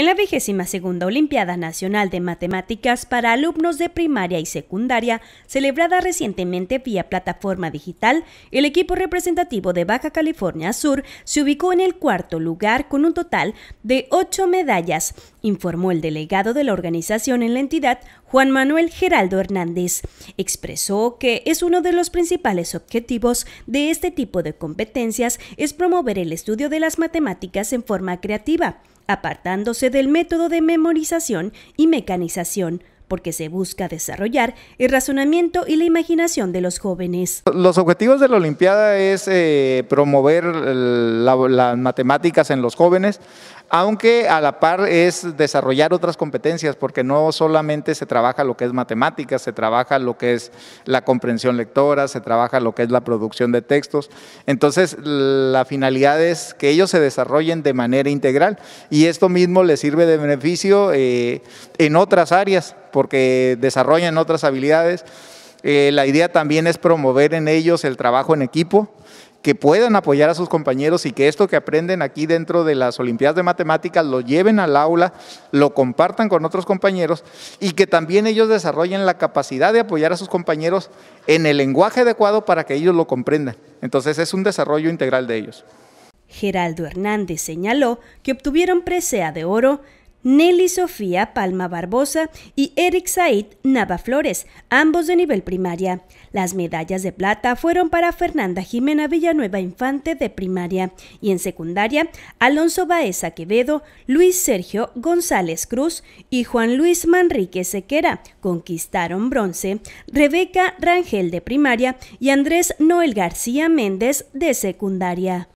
En la vigésima segunda Olimpiada Nacional de Matemáticas para alumnos de primaria y secundaria, celebrada recientemente vía plataforma digital, el equipo representativo de Baja California Sur se ubicó en el cuarto lugar con un total de ocho medallas, informó el delegado de la organización en la entidad, Juan Manuel Geraldo Hernández. Expresó que es uno de los principales objetivos de este tipo de competencias es promover el estudio de las matemáticas en forma creativa apartándose del método de memorización y mecanización porque se busca desarrollar el razonamiento y la imaginación de los jóvenes. Los objetivos de la Olimpiada es eh, promover las matemáticas en los jóvenes, aunque a la par es desarrollar otras competencias, porque no solamente se trabaja lo que es matemáticas, se trabaja lo que es la comprensión lectora, se trabaja lo que es la producción de textos. Entonces, la finalidad es que ellos se desarrollen de manera integral y esto mismo les sirve de beneficio eh, en otras áreas porque desarrollan otras habilidades. Eh, la idea también es promover en ellos el trabajo en equipo, que puedan apoyar a sus compañeros y que esto que aprenden aquí dentro de las Olimpiadas de Matemáticas lo lleven al aula, lo compartan con otros compañeros y que también ellos desarrollen la capacidad de apoyar a sus compañeros en el lenguaje adecuado para que ellos lo comprendan. Entonces es un desarrollo integral de ellos. Geraldo Hernández señaló que obtuvieron presea de oro Nelly Sofía Palma Barbosa y Eric Said Nava Flores, ambos de nivel primaria. Las medallas de plata fueron para Fernanda Jimena Villanueva Infante de primaria y en secundaria Alonso Baeza Quevedo, Luis Sergio González Cruz y Juan Luis Manrique Sequera conquistaron bronce, Rebeca Rangel de primaria y Andrés Noel García Méndez de secundaria.